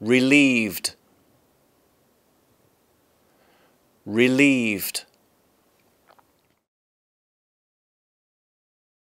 relieved relieved